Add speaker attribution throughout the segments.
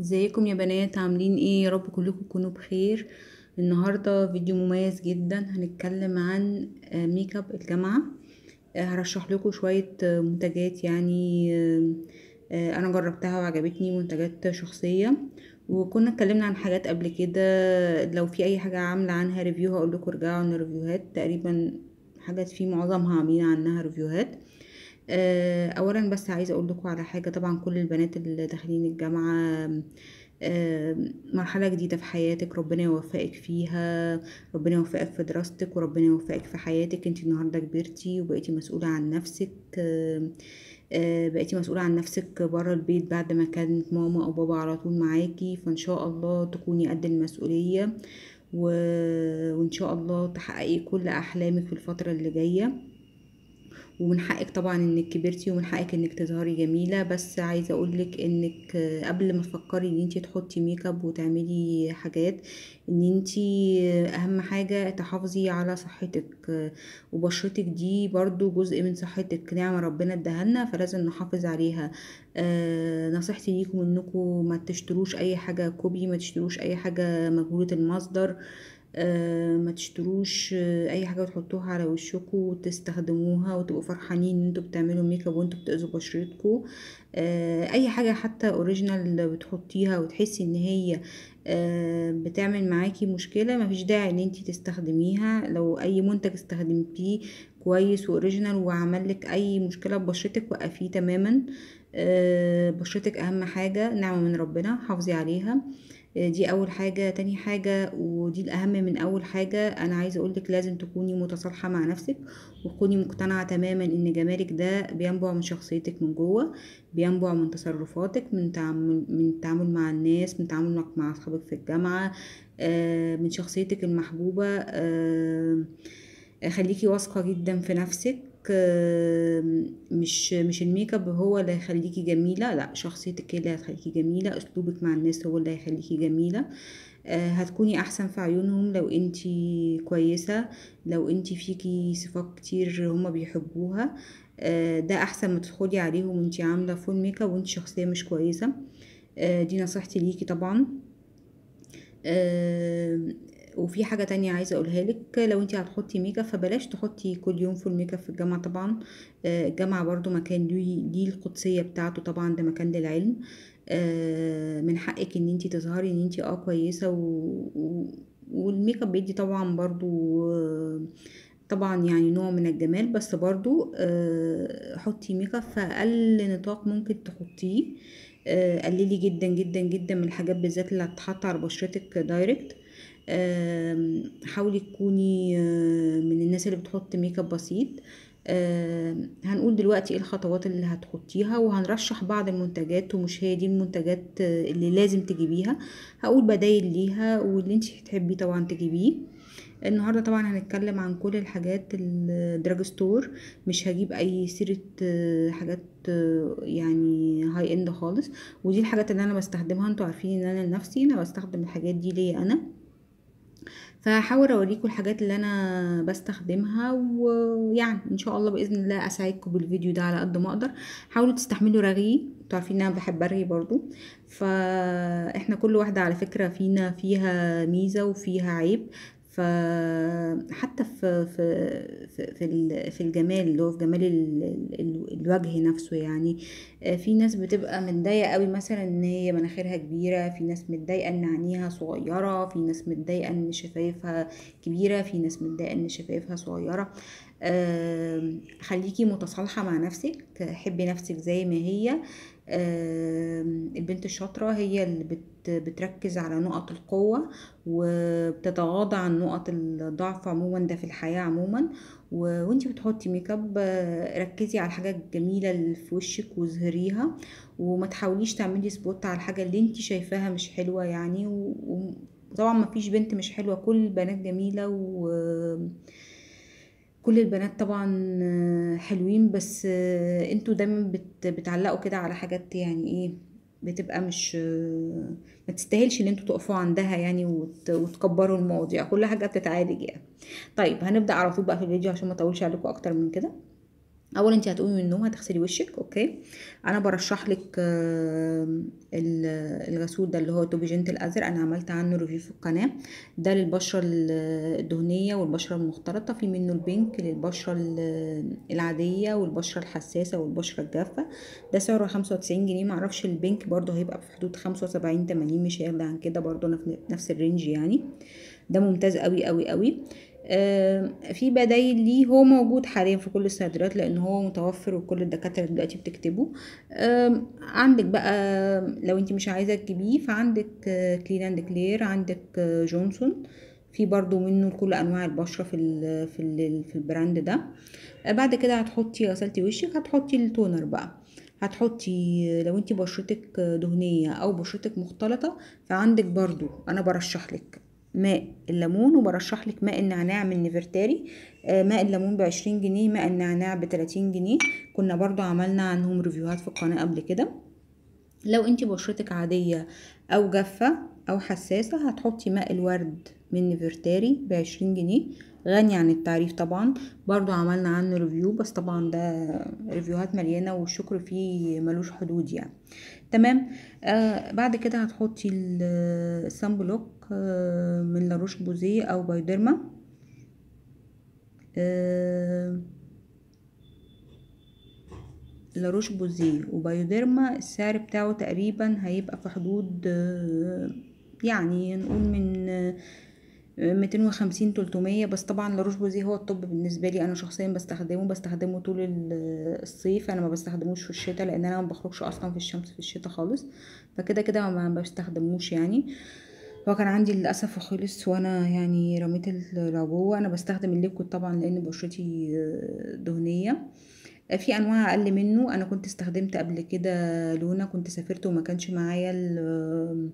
Speaker 1: ازيكم يا بنات عاملين ايه يا رب كلكم تكونوا بخير النهارده فيديو مميز جدا هنتكلم عن آه، ميك اب الجامعه آه، هرشح لكم شويه آه، منتجات يعني انا جربتها وعجبتني منتجات شخصيه وكنا اتكلمنا عن حاجات قبل كده لو في اي حاجه عامله عنها ريفيو هقول لكم ارجعوا للريفيوهات تقريبا حاجات في معظمها عاملين عنها ريفيوهات آه، اولا بس عايزه اقول لكم على حاجه طبعا كل البنات اللي داخلين الجامعه آه، مرحله جديده في حياتك ربنا يوفقك فيها ربنا يوفقك في دراستك وربنا يوفقك في حياتك انت النهارده كبرتي وبقيتي مسؤوله عن نفسك آه، بقيتي مسؤولة عن نفسك برا البيت بعد ما كانت ماما أو بابا على طول معاكي فإن شاء الله تكوني قد المسؤولية و... وإن شاء الله تحققي كل أحلامك في الفترة اللي جاية ومن حقك طبعا انك كبرتي ومن حقك انك تظهري جميله بس عايزه اقولك انك آه، قبل ما تفكري ان انت تحطي ميك اب وتعملي حاجات ان انت آه، اهم حاجه تحافظي على صحتك آه، وبشرتك دي برضو جزء من صحتك نعمه ربنا ادهلنا فلازم نحافظ عليها نصيحتي ليكم انكم ما تشتروش اي حاجه كوبي ما تشتروش اي حاجه مجهوله المصدر آه، ما تشتروش آه، اي حاجه وتحطوها على وشكم وتستخدموها وتبقوا فرحانين ان انتوا بتعملوا ميك اب وانتوا بتاذوا بشرتكم آه، اي حاجه حتى اوريجينال بتحطيها وتحسي ان هي بتعمل معاكي مشكله مفيش داعي ان انت تستخدميها لو اي منتج استخدمتيه كويس واوريجينال وعمل لك اي مشكله في بشرتك وقفيه تماما بشرتك اهم حاجه نعمه من ربنا حافظي عليها دي اول حاجة تاني حاجة ودي الاهم من اول حاجة انا عايزة اقولك لازم تكوني متصالحة مع نفسك وتكوني مقتنعة تماما ان جمالك ده بينبع من شخصيتك من جوه بينبع من تصرفاتك من تعامل من التعامل مع الناس من تعاملك مع اصحابك في الجامعة آه، من شخصيتك المحبوبة آه، خليكي واثقة جدا في نفسك مش مش الميك اب هو اللي هيخليكي جميله لا شخصيتك هي اللي هتخليكي جميله اسلوبك مع الناس هو اللي هيخليكي جميله آه، هتكوني احسن في عيونهم لو انت كويسه لو انت فيكي صفات كتير هما بيحبوها آه، ده احسن ما تدخلي عليهم وانت عامله فول ميك اب وانت شخصيه مش كويسه آه، دي نصيحتي ليكي طبعا وفي حاجة تانية عايزة اقولها لك لو انت هتحطي ميك اب فبلاش تحطي كل يوم فول ميك اب في الجامعة طبعا آه، الجامعة برضو مكان ليه القدسية بتاعته طبعا ده مكان للعلم آه، من حقك ان انت تظهري ان انت اه كويسة و... والميك اب بيدي طبعا برضو آه، طبعا يعني نوع من الجمال بس برضو حطي ميك اب في اقل نطاق ممكن تحطيه قللي جدا جدا جدا من الحاجات بالذات اللي هتتحط على بشرتك دايركت حاولي تكوني من الناس اللي بتحط ميك اب بسيط هنقول دلوقتي ايه الخطوات اللي هتحطيها وهنرشح بعض المنتجات ومش هي دي المنتجات آه، اللي لازم تجيبيها هقول بدايل ليها واللي انت هتحبيه طبعا تجيبيه النهاردة طبعا هنتكلم عن كل الحاجات الدراج ستور مش هجيب اي سيرة آه، حاجات آه، يعني هاي اند خالص ودي الحاجات اللي انا بستخدمها انتوا عارفين ان انا لنفسي انا بستخدم الحاجات دي ليا انا فهحاول اوريكم الحاجات اللي انا بستخدمها ويعني ان شاء الله باذن الله اساعدكم بالفيديو ده على قد ما اقدر حاولوا تستحملوا رغي انتوا عارفين ان انا بحب ارغي برضو فاحنا كل واحده على فكره فينا فيها ميزه وفيها عيب فحتى في في في في الجمال اللي هو في جمال الوجه نفسه يعني آه، في ناس بتبقى متضايقه قوي مثلا ان هي مناخيرها كبيره في ناس متضايقه ان عينيها صغيره في ناس متضايقه ان شفايفها كبيره في ناس متضايقه ان شفايفها صغيره خليكي متصالحه مع نفسك حبي نفسك زي ما هي أه البنت الشاطرة هي اللي بتركز على نقط القوة وبتتغاضى عن نقط الضعف عموما ده في الحياة عموما وانتي بتحطي ميك اب آه، ركزي على الحاجة الجميلة اللي في وشك واظهريها وما تحاوليش تعملي سبوت على الحاجة اللي انتي شايفاها مش حلوة يعني وطبعا مفيش بنت مش حلوة كل البنات جميلة و كل البنات طبعا آه، حلوين بس آه، انتوا دايما بتعلقوا كده على حاجات يعني ايه بتبقى مش آه، ما تستاهلش ان انتوا تقفوا عندها يعني وتكبروا المواضيع كل حاجه بتتعالج يعني طيب هنبدا على طول بقى في الفيديو عشان ما اطولش عليكم اكتر من كده اول انت هتقومي من النوم هتغسلي وشك اوكي انا برشح لك الغسول ده اللي هو توبي جنتل ازر انا عملت عنه ريفيو في القناه ده للبشره الدهنيه والبشره المختلطه في منه البينك للبشره العاديه والبشره الحساسه والبشره الجافه ده سعره 95 جنيه معرفش البينك برده هيبقى في حدود 75 80 مش هيغلى عن كده برده نفس الرينج يعني ده ممتاز قوي قوي قوي آه، في بدايل ليه هو موجود حاليا في كل الصيدليات لان هو متوفر وكل الدكاتره دلوقتي بتكتبه عندك بقى لو انت مش عايزه تجيبيه فعندك كلين اند كلير عندك جونسون آه، في برضو منه كل انواع البشره في الـ في الـ في البراند ده آه، بعد كده هتحطي غسلتي وشك هتحطي التونر بقى هتحطي لو انت بشرتك دهنيه او بشرتك مختلطه فعندك برضو انا برشح لك ماء الليمون وبرشح لك ماء النعناع من نيفرتاري آه، ماء الليمون بعشرين جنيه ماء النعناع بتلاتين جنيه كنا برضو عملنا عنهم ريفيوهات في القناة قبل كده لو انت بشرتك عادية او جافة او حساسة هتحطي ماء الورد من نيفرتاري بعشرين جنيه غني عن التعريف طبعا برضو عملنا عنه ريفيو بس طبعا ده ريفيوهات مليانة والشكر فيه ملوش حدود يعني تمام آه بعد كده هتحطي السامبلوك آه من لاروش بوزي او بايدرما آه لاروش بوزي وبايدرما السعر بتاعه تقريبا هيبقى في حدود آه يعني نقول من آه ميتين وخمسين تلتمية بس طبعا لاروش بوزي هو الطب بالنسبه لي انا شخصيا بستخدمه بستخدمه طول الصيف انا ما بستخدموش في الشتاء لان انا ما بخرجش اصلا في الشمس في الشتاء خالص فكده كده ما بستخدموش يعني هو كان عندي للاسف وخلص وانا يعني رميت العبوه انا بستخدم الليكويد طبعا لان بشرتي آه، دهنيه في انواع اقل منه انا كنت استخدمت قبل كده لونا كنت سافرت وما كانش معايا آه،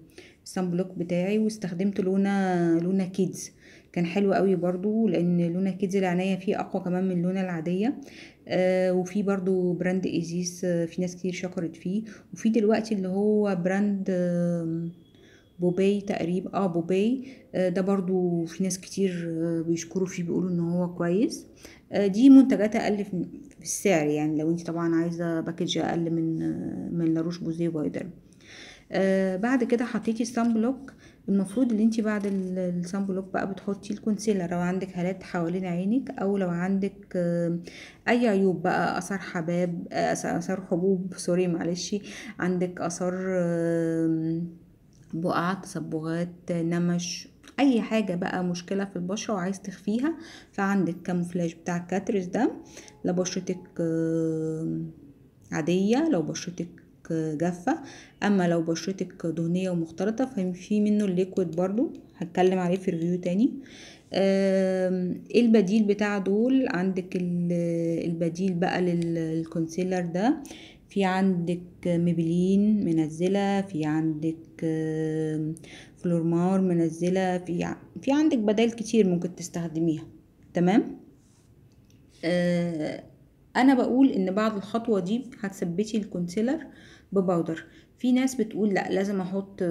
Speaker 1: الصن بلوك بتاعي واستخدمت لونا لونا كيدز كان حلو قوي برضو لان لونا كيدز العنايه فيه اقوى كمان من لونا العاديه آه وفي برضو براند ايزيس آه في ناس كتير شكرت فيه وفي دلوقتي اللي هو براند آه بوباي تقريبا اه بوباي آه ده برضو في ناس كتير آه بيشكروا فيه بيقولوا ان هو كويس آه دي منتجات اقل في السعر يعني لو انت طبعا عايزه باكج اقل من آه، من لاروش بوزيه فايدر آه، بعد كده حطيتي الصن بلوك المفروض ان انت بعد الصن بلوك بقى بتحطي الكونسيلر لو عندك هالات حوالين عينك او لو عندك آه، اي عيوب بقى اثار حباب آه، اثار حبوب سوري معلش عندك اثار بقع تصبغات نمش اي حاجه بقى مشكله في البشره وعايز تخفيها فعندك كاموفلاج بتاع كاترس ده لبشرتك عاديه لو بشرتك جافة اما لو بشرتك دهنية ومختلطة ففي منه الليكويد برضو هتكلم عليه في ريفيو تاني ايه البديل بتاع دول عندك البديل بقى للكونسيلر ده في عندك ميبلين منزلة في عندك فلورمار منزلة في في عندك بدائل كتير ممكن تستخدميها تمام آه انا بقول ان بعد الخطوة دي هتثبتي الكونسيلر بباودر في ناس بتقول لا لازم احط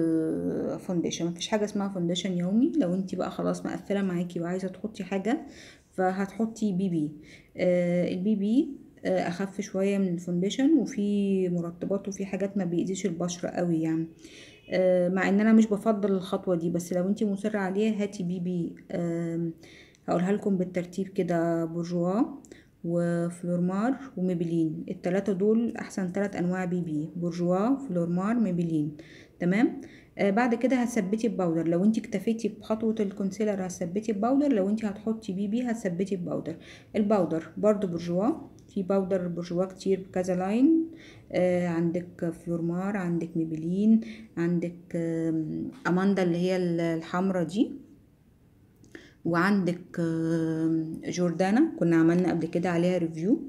Speaker 1: فونديشن آه، مفيش حاجه اسمها فونديشن يومي لو انت بقى خلاص مقفله معاكي وعايزه تحطي حاجه فهتحطي بي بي آه البي بي آه اخف شويه من الفونديشن وفي مرطبات وفي حاجات ما بيأذيش البشره قوي يعني آه مع ان انا مش بفضل الخطوه دي بس لو انت مصره عليها هاتي بي بي آه هقولها لكم بالترتيب كده برجوا وفلورمار وميبلين التلاتة دول احسن تلات انواع بي بي بورجوا فلورمار ميبلين تمام آه بعد كده هتثبتي الباودر لو انت اكتفيتي بخطوة الكونسيلر هتثبتي الباودر لو انت هتحطي بي بي هتثبتي الباودر الباودر برضو بورجوا في باودر بورجوا كتير بكذا لاين آه عندك فلورمار عندك ميبلين عندك آه اماندا اللي هي الحمرة دي وعندك آه، جوردانا كنا عملنا قبل كده عليها ريفيو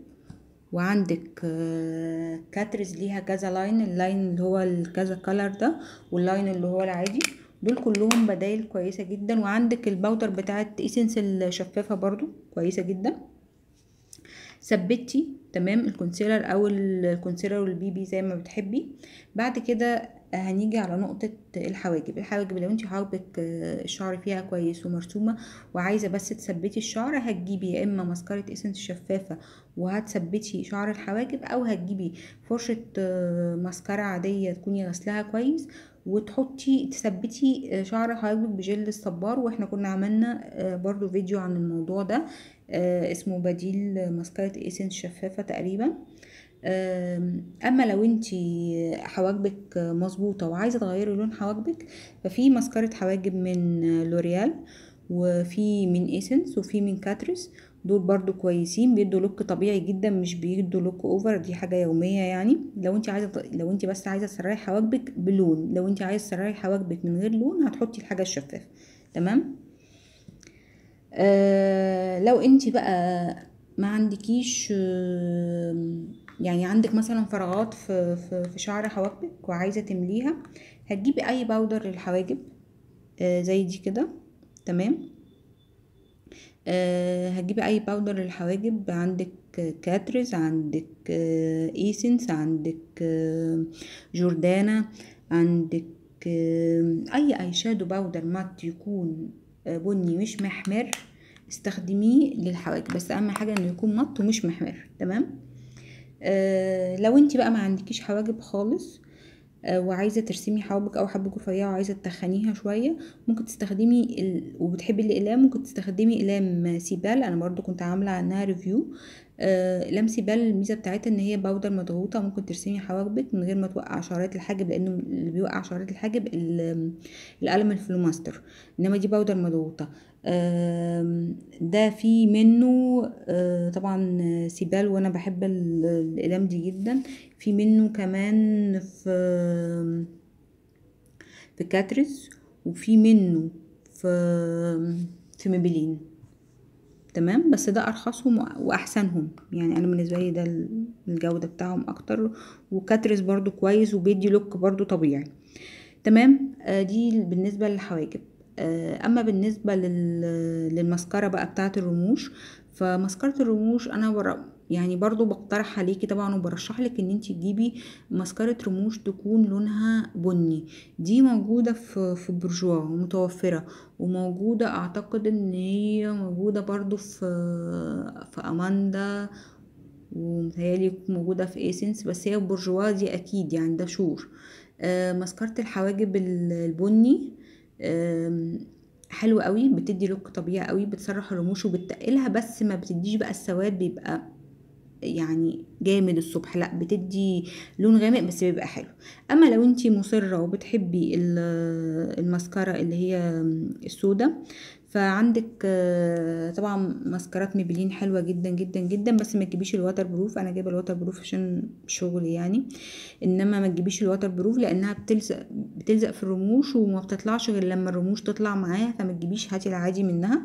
Speaker 1: وعندك آه، كاترز ليها كذا لاين اللاين اللي هو الكذا كلر ده واللاين اللي هو العادي دول كلهم بدايل كويسة جدا وعندك الباودر بتاعت ايسنس الشفافة برضو كويسة جدا ثبتي تمام الكونسيلر او الكونسيلر والبيبي زي ما بتحبي بعد كده هنيجي على نقطة الحواجب الحواجب لو انت حواجبك آه، الشعر فيها كويس ومرسومة وعايزة بس تثبتي الشعر هتجيبي يا اما مسكرة اسنس شفافة وهتثبتي شعر الحواجب او هتجيبي فرشة آه، مسكرة عادية تكوني غسلها كويس وتحطي تثبتي آه، شعر حواجبك بجل الصبار واحنا كنا عملنا برضو فيديو عن الموضوع ده اسمه بديل مسكرة اسنس شفافة تقريبا اما لو انت حواجبك مظبوطه وعايزه تغيري لون حواجبك ففي ماسكاره حواجب من لوريال وفي من ايسنس وفي من كاتريس دول برضو كويسين بيدوا لوك طبيعي جدا مش بيدوا لوك اوفر دي حاجه يوميه يعني لو انت عايزه لو انت بس عايزه تسرعي حواجبك بلون لو انت عايزه تسرعي حواجبك من غير لون هتحطي الحاجه الشفافه تمام آه لو انت بقى ما عندكيش آه يعني عندك مثلا فراغات في, في, في شعر حواجبك وعايزة تمليها هتجيبي اي باودر للحواجب آه زي دي كده تمام آه هتجيبي اي باودر للحواجب عندك كاترز عندك آه ايسنس عندك آه جوردانا عندك آه اي اي شادو باودر مات يكون آه، بني مش محمر استخدميه للحواجب بس اهم حاجه انه يكون مط ومش محمر تمام آه، لو انت بقى ما عندكيش حواجب خالص آه، وعايزه ترسمي حوابك او حبك رفيعه وعايزه تخنيها شويه ممكن تستخدمي ال... وبتحبي الاقلام ممكن تستخدمي اقلام سيبال انا برضو كنت عامله عنها ريفيو آه، لمسي بال الميزه بتاعتها ان هي باودر مضغوطه ممكن ترسمي حواجبك من غير ما توقع شعرات الحاجب لانه اللي بيوقع شعرات الحاجب القلم الفلوماستر انما دي باودر مضغوطه ده في منه آه، طبعا سيبال وانا بحب الاقلام دي جدا في منه كمان في في كاتريز وفي منه في في ميبلين تمام بس ده ارخصهم واحسنهم يعني انا بالنسبه لي ده الجوده بتاعهم اكتر وكاترس برضو كويس وبيدي لوك برضو طبيعي تمام آه دي بالنسبه للحواجب آه اما بالنسبه للمسكره بقى بتاعه الرموش فمسكره الرموش انا يعني برضو بقترح عليكي طبعا وبرشح لك ان انت تجيبي ماسكارة رموش تكون لونها بني دي موجودة في في برجوا ومتوفرة وموجودة اعتقد ان هي موجودة برضو في في اماندا ومتهيألي موجودة في ايسنس بس هي برجوا دي اكيد يعني ده شور آه، مسكرة ماسكارة الحواجب البني آه حلوه قوي بتدي لوك طبيعي قوي بتسرح الرموش وبتقلها بس ما بتديش بقى السواد بيبقى يعني جامد الصبح لا بتدي لون غامق بس بيبقى حلو اما لو انتي مصره وبتحبي المسكره اللي هي السودا فعندك طبعا ماسكارات ميبلين حلوه جدا جدا جدا بس ما تجيبيش الواتر بروف انا جايبه الواتر بروف عشان شغلي يعني انما ما تجيبيش الواتر بروف لانها بتلزق بتلزق في الرموش وما بتطلعش غير لما الرموش تطلع معاها فما تجيبيش هاتي العادي منها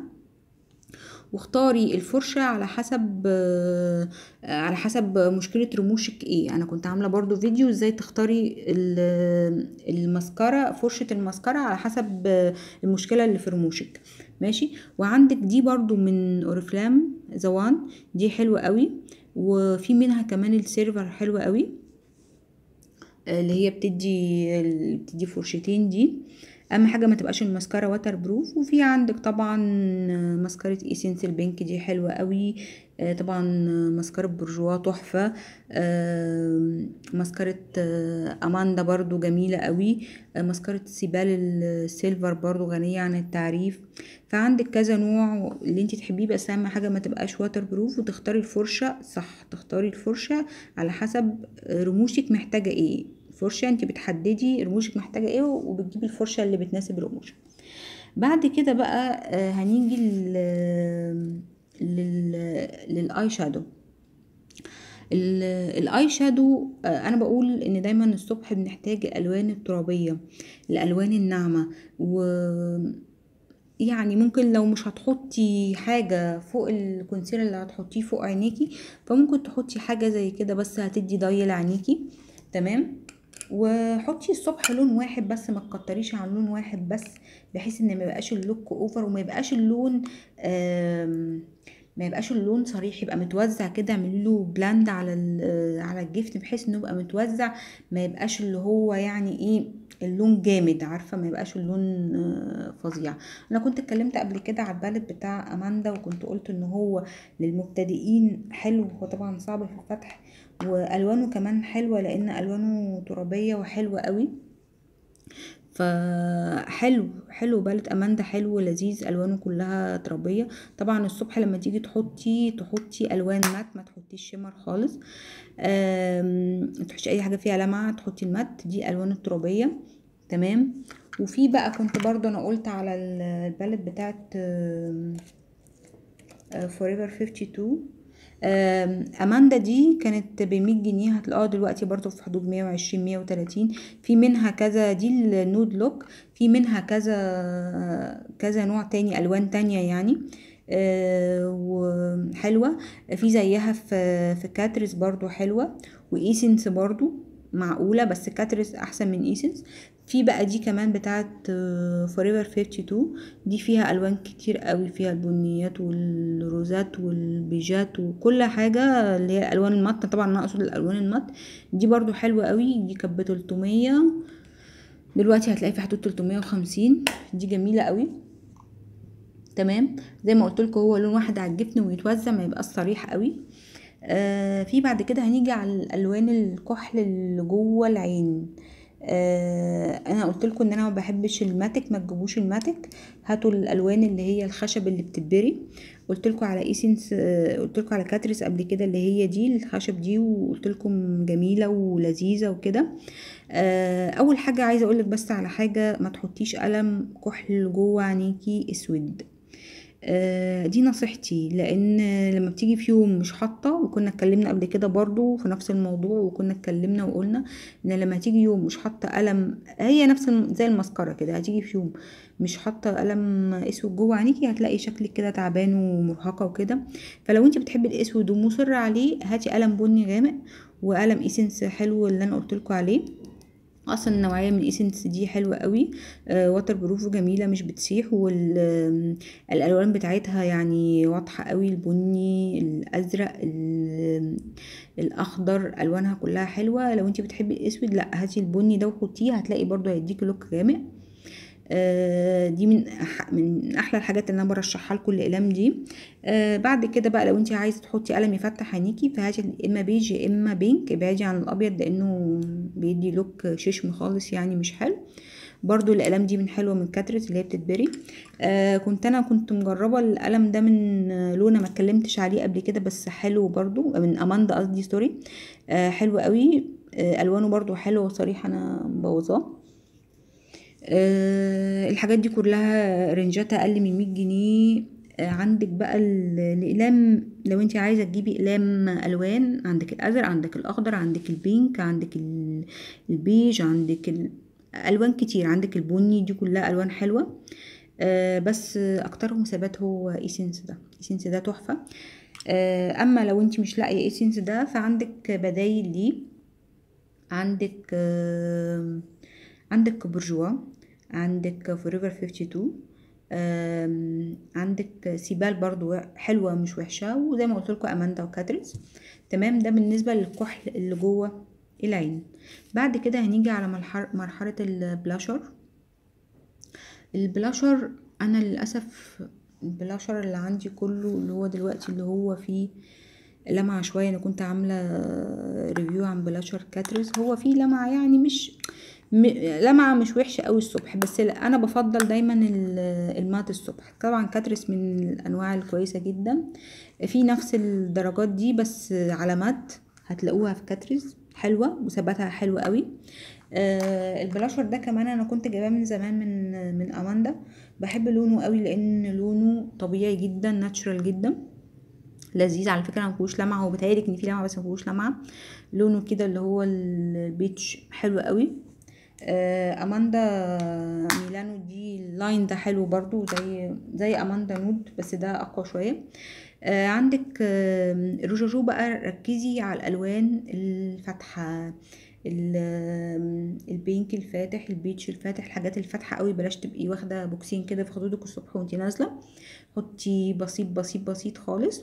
Speaker 1: واختاري الفرشة على حسب آه، على حسب مشكلة رموشك ايه انا كنت عاملة برضو فيديو ازاي تختاري المسكرة فرشة المسكرة على حسب آه، المشكلة اللي في رموشك ماشي وعندك دي برضو من اوريفلام زوان دي حلوة قوي وفي منها كمان السيرفر حلوة قوي آه، اللي هي بتدي بتدي فرشتين دي آه اهم حاجه ما تبقاش المسكره واتر بروف وفي عندك طبعا آه، مسكره ايسنس البينك دي حلوه قوي آه، طبعا آه، مسكره برجوا تحفه مسكره اماندا برضو جميله قوي مسكره سيبال السيلفر برضو غنيه عن التعريف فعندك كذا نوع اللي انت تحبيه بس اهم حاجه ما تبقاش واتر بروف وتختاري الفرشه صح تختاري الفرشه على حسب رموشك محتاجه ايه الفرشه انت بتحددي رموشك محتاجه ايه وبتجيبي الفرشه اللي بتناسب الرموش بعد كده بقى آه، هنيجي للاي شادو الاي شادو انا بقول ان دايما الصبح بنحتاج الالوان الترابيه الالوان الناعمه و يعني ممكن لو مش هتحطي حاجة فوق الكونسيلر اللي هتحطيه فوق عينيكي فممكن تحطي حاجة زي كده بس هتدي ضي لعينيكي تمام وحطي الصبح لون واحد بس ما تكتريش عن لون واحد بس بحيث ان ما يبقاش اللوك اوفر وما يبقاش اللون ما يبقاش اللون صريح يبقى متوزع كده اعملي له بلاند على آه، على الجفت بحيث انه يبقى متوزع ما يبقاش اللي هو يعني ايه اللون جامد عارفه ما يبقاش اللون آه، فظيع انا كنت اتكلمت قبل كده على البالت بتاع اماندا وكنت قلت ان هو للمبتدئين حلو هو طبعا صعب في الفتح والوانه كمان حلوه لان الوانه ترابيه وحلوه قوي فحلو حلو بالت اماندا حلو لذيذ الوانه كلها ترابيه طبعا الصبح لما تيجي تحطي تحطي الوان مات ما تحطيش شمر خالص تحطي اي حاجه فيها لمعه تحطي المات دي الوان الترابيه تمام وفي بقى كنت برضو انا قلت على البالت بتاعت فوريفر 52 آه، اماندا دي كانت بمية جنيه هتلاقوها دلوقتي برضو في حدود مية وعشرين مية وتلاتين في منها كذا دي النود لوك في منها كذا كذا نوع تاني الوان تانية يعني آه، وحلوة في زيها في في كاترس برضو حلوة وايسنس برضو معقولة بس كاترس احسن من ايسنس في بقى دي كمان بتاعه فوريفر 52 دي فيها الوان كتير قوي فيها البنيات والروزات والبيجات وكل حاجه اللي هي الالوان المط طبعا انا اقصد الالوان المط دي برضو حلوه قوي دي كانت ب 300 دلوقتي هتلاقي في حدود 350 دي جميله قوي تمام زي ما قلت لكم هو لون واحد على الجبن ويتوزع ما يبقاش صريح قوي آه في بعد كده هنيجي على الالوان الكحل اللي جوه العين آه انا قلت لكم ان انا ما بحبش الماتك ما تجيبوش الماتك هاتوا الالوان اللي هي الخشب اللي بتبري قلت لكم على ايسنس آه قلت لكم على كاتريس قبل كده اللي هي دي الخشب دي وقلت لكم جميله ولذيذه وكده آه اول حاجه عايزه اقول لك بس على حاجه ما تحطيش قلم كحل جوه عينيكي اسود آه، دي نصيحتي لان لما بتيجي في يوم مش حاطه وكنا اتكلمنا قبل كده برضو في نفس الموضوع وكنا اتكلمنا وقلنا ان لما تيجي يوم مش حاطه قلم هي نفس زي المسكره كده هتيجي في يوم مش حاطه قلم اسود جوه عينيكي هتلاقي شكلك كده تعبان ومرهقه وكده فلو انت بتحبي الاسود ومصره عليه هاتي قلم بني غامق وقلم ايسنس حلو اللي انا قلت عليه اصلا النوعيه من الايسنس دي حلوه قوي آه واتر بروف وجميله مش بتسيح والالوان بتاعتها يعني واضحه قوي البني الازرق الاخضر الوانها كلها حلوه لو انت بتحبي الاسود لا هاتي البني ده وحطيه هتلاقي برضو هيديكي لوك غامق آه، دي من من احلى الحاجات اللي انا برشحها لكم اقلام دي آه، بعد كده بقى لو انت عايزه تحطي قلم يفتح عينيكي فهاتي اما بيج يا اما بينك ابعدي عن الابيض لانه بيدي لوك ششم خالص يعني مش حلو برضو القلم دي من حلوه من كاترت اللي هي بتتبري آه كنت انا كنت مجربه القلم ده من لونه ما اتكلمتش عليه قبل كده بس حلو برضو من اماندا قصدي سوري آه حلو قوي آه الوانه برضو حلوه وصريحه انا مبوظاه آه، الحاجات دي كلها رنجاتها اقل من 100 جنيه آه، عندك بقى الاقلام لو انت عايزه تجيبي اقلام الوان عندك الازرق عندك الاخضر عندك البينك عندك البيج عندك الوان كتير عندك البني دي كلها الوان حلوه آه بس اكترهم ثبات هو ايسنس ده ايسنس ده تحفه آه اما لو انت مش لاقيه ايسنس ده فعندك بدايل ليه عندك آه عندك برجوا عندك فوريفر 52 عندك سيبال برضو حلوه مش وحشه وزي ما قلت لكم اماندا وكاترينز تمام ده بالنسبه للكحل اللي جوه العين بعد كده هنيجي على مرحله البلاشر البلاشر انا للاسف البلاشر اللي عندي كله اللي هو دلوقتي اللي هو فيه لمعة شوية انا كنت عاملة ريفيو عن بلاشر كاترز هو فيه لمعة يعني مش لمعة مش وحشة قوي الصبح بس لا انا بفضل دايما المات الصبح طبعا كاترس من الانواع الكويسة جدا في نفس الدرجات دي بس على مات هتلاقوها في كاترس حلوة وثباتها حلو قوي آه البلاشر ده كمان انا كنت جايباه من زمان من من اماندا بحب لونه قوي لان لونه طبيعي جدا ناتشرال جدا لذيذ على فكره ما فيهوش لمعه وبتهيألي ان في لمعه بس ما فيهوش لمعه لونه كده اللي هو البيتش حلو قوي آه، اماندا ميلانو دي اللاين ده حلو برضو زي زي اماندا نود بس ده اقوى شويه آه عندك آه روجوجو بقى ركزي على الالوان الفاتحه البينك الفاتح البيتش الفاتح الحاجات الفاتحه قوي بلاش تبقي واخده بوكسين كده في خدودك الصبح وانت نازله حطي بسيط بسيط بسيط خالص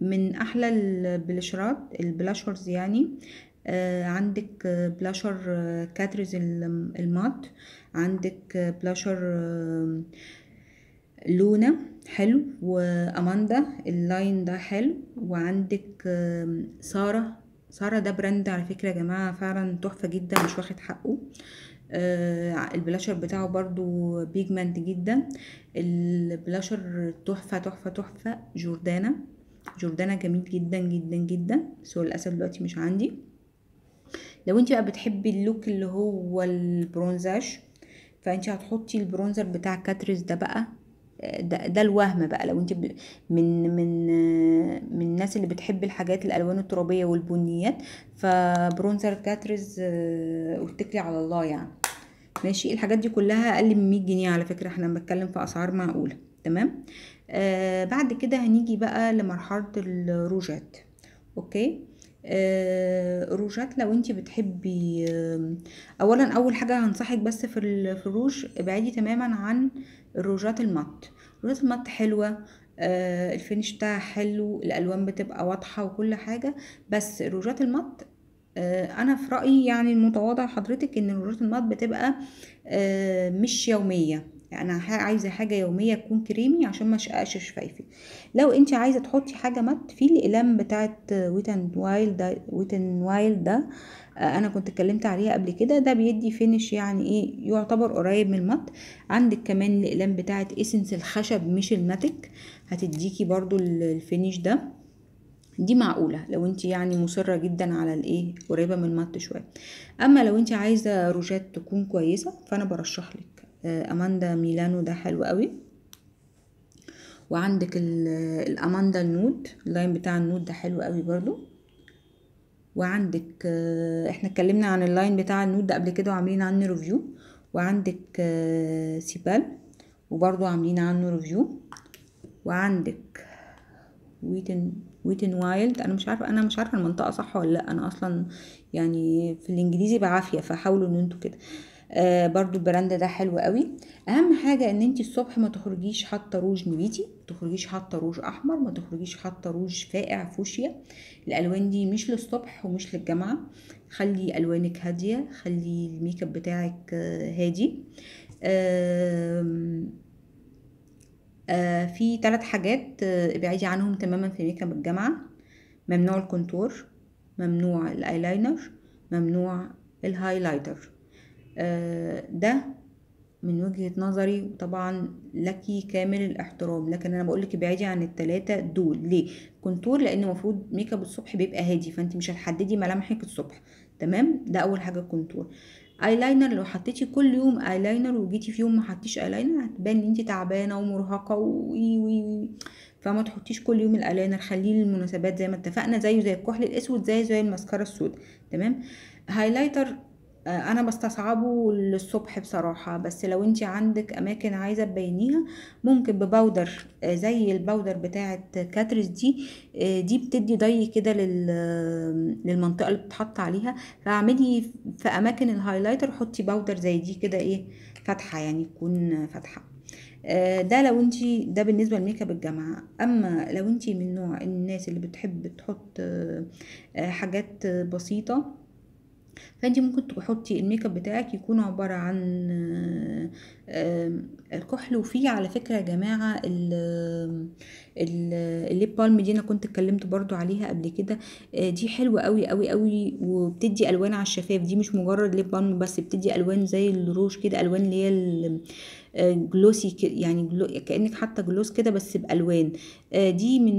Speaker 1: من احلى البلاشرات البلاشرز يعني آه، عندك بلاشر كاترز المات عندك بلاشر آه، لونا حلو واماندا اللاين ده حلو وعندك آه، ساره ساره ده براند على فكره يا جماعه فعلا تحفه جدا مش واخد حقه آه البلاشر بتاعه برضو بيجمنت جدا البلاشر تحفه تحفه تحفه جوردانا جوردانا جميل جدا جدا جدا سو الاسد دلوقتي مش عندي لو انت بقى بتحبي اللوك اللي هو البرونزاج فانت هتحطي البرونزر بتاع كاتريز ده بقى آه، ده, ده الوهم بقى لو انت من من آه، من الناس اللي بتحب الحاجات الالوان الترابيه والبنيات فبرونزر كاترز واتكلي آه، على الله يعني ماشي الحاجات دي كلها اقل من 100 جنيه على فكره احنا بنتكلم في اسعار معقوله تمام آه بعد كده هنيجي بقى لمرحله الروجات اوكي آه، روجات لو انت بتحبي آه، اولا اول حاجه هنصحك بس في الروج ابعدي تماما عن الروجات المط روجات المط حلوه آه، الفينش بتاعها حلو الالوان بتبقى واضحه وكل حاجه بس روجات المط انا في رايي يعني المتواضع حضرتك ان روجات المط بتبقى مش يوميه يعني انا عايزه حاجه يوميه تكون كريمي عشان ما اشققش شفايفي لو انت عايزه تحطي حاجه مات في الاقلام بتاعه ويتن وايل وايلد ده ويتن وايل ده آه، انا كنت اتكلمت عليها قبل كده ده بيدي فينش يعني ايه يعتبر قريب من المات عندك كمان الاقلام بتاعه اسنس الخشب مش الماتك هتديكي برضو الفينش ده دي معقولة لو انت يعني مصرة جدا على الايه قريبة من المات شوية اما لو انت عايزة روجات تكون كويسة فانا برشح لك آه، اماندا ميلانو ده حلو قوي وعندك الاماندا النود اللاين بتاع النود ده حلو قوي برضو وعندك آه، احنا اتكلمنا عن اللاين بتاع النود ده قبل كده وعاملين عنه ريفيو وعندك آه، سيبال وبرضو عاملين عنه ريفيو وعندك ويتن ويتن وايلد انا مش عارفه انا مش عارفه المنطقه صح ولا لا انا اصلا يعني في الانجليزي بعافيه فحاولوا ان انتوا كده آه، برضو البراند ده حلو قوي اهم حاجه ان انت الصبح ما تخرجيش حاطه روج نبيتي ما تخرجيش حاطه روج احمر ما تخرجيش حاطه روج فاقع فوشيا الالوان دي مش للصبح ومش للجامعه خلي الوانك هاديه خلي الميك اب بتاعك آه، هادي آه، في ثلاث حاجات ابعدي عنهم تماما في ميك اب الجامعه ممنوع الكونتور ممنوع الايلاينر ممنوع الهايلايتر آه، ده من وجهة نظري طبعا لك كامل الاحترام لكن انا بقولك ابعدي عن التلاتة دول ليه كنتور لان المفروض ميك اب الصبح بيبقى هادي فانت مش هتحددي ملامحك الصبح تمام ده اول حاجه الكونتور ايلاينر لو حطيتي كل يوم ايلاينر وجيتي في يوم ما حطيتيش ايلاينر هتبان ان انت تعبانه ومرهقه وي وي وي فما تحطيش كل يوم الايلاينر خليه للمناسبات زي ما اتفقنا زيه زي الكحل الاسود زي زي الماسكارا السود تمام هايلايتر آه، انا بستصعبه للصبح بصراحة بس لو انت عندك اماكن عايزة تبينيها ممكن بباودر آه، زي الباودر بتاعة كاترس دي آه، دي بتدي ضي كده للمنطقة اللي بتحط عليها فاعملي في اماكن الهايلايتر حطي باودر زي دي كده ايه فاتحة يعني تكون فاتحة ده لو انت ده بالنسبه للميك اب الجامعه اما لو انت من نوع الناس اللي بتحب تحط حاجات بسيطه فانت ممكن تحطي الميك اب بتاعك يكون عباره عن كحل وفيه على فكره يا جماعه الليب بالم دي انا كنت اتكلمت برضو عليها قبل كده آه، دي حلوه قوي قوي قوي وبتدي الوان على الشفاف دي مش مجرد ليب بالم بس بتدي الوان زي الروج كده الوان اللي هي جلوسي آه، يعني جلو كانك حاطه جلوس كده بس بالوان آه، دي من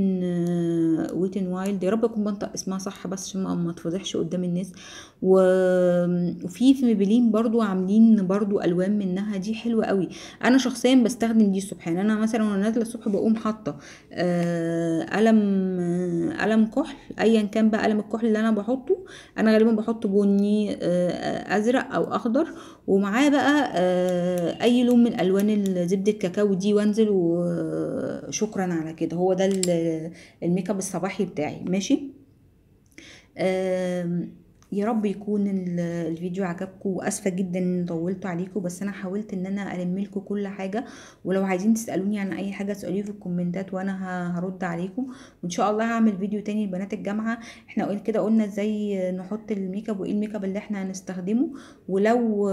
Speaker 1: ويتن آه، وايلد يا رب اكون بنطق اسمها صح بس عشان ما اتفضحش قدام الناس و... وفي في ميبلين برضو عاملين برضو الوان منها دي حلوه قوي انا شخصيا بستخدم دي الصبح يعني انا مثلا وانا نازله الصبح بقوم حاطه آه، قلم قلم كحل ايا كان بقى قلم الكحل اللي انا بحطه انا غالبا بحط بني ازرق او اخضر ومعاه بقى اي لون من الوان زبده الكاكاو دي وانزل وشكرا على كده هو هو ده الميك اب الصباحي بتاعي ماشي يا رب يكون الفيديو عجبكم واسفه جدا ان طولت عليكم بس انا حاولت ان انا الم لكم كل حاجه ولو عايزين تسالوني عن اي حاجه اسالوني في الكومنتات وانا هرد عليكم وان شاء الله هعمل فيديو تاني لبنات الجامعه احنا قلنا كده قلنا ازاي نحط الميك اب وايه الميك اب اللي احنا هنستخدمه ولو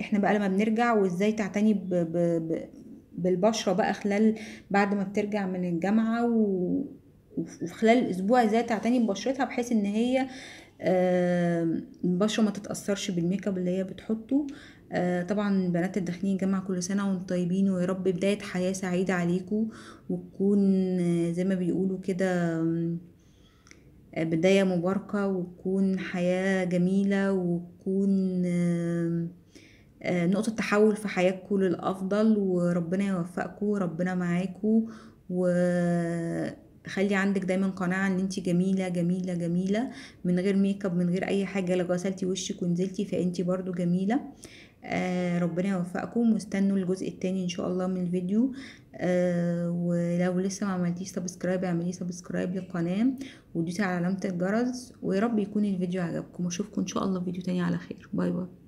Speaker 1: احنا بقى لما بنرجع وازاي تعتني ب... بالبشرة بقى خلال بعد ما بترجع من الجامعة و... وخلال الأسبوع ازاي تعتني ببشرتها بحيث ان هي البشرة ما تتأثرش بالميك اب اللي هي بتحطه آه، طبعا بنات الداخلين الجامعة كل سنة وانتم طيبين ويا رب بداية حياة سعيدة عليكم وتكون آه، زي ما بيقولوا كده بداية مباركة وتكون حياة جميلة وتكون آه، نقطة تحول في حياتكم للأفضل وربنا يوفقكم وربنا معاكم وخلي عندك دايما قناعة ان انت جميلة جميلة جميلة من غير ميك اب من غير اي حاجة لو غسلتي وشك ونزلتي فانت برضو جميلة آه، ربنا يوفقكم واستنوا الجزء التاني ان شاء الله من الفيديو آه، ولو لسه ما عملتيش سبسكرايب اعملي سبسكرايب للقناة ودوسي على علامة الجرس ويا رب يكون الفيديو عجبكم واشوفكم ان شاء الله فيديو تاني على خير باي باي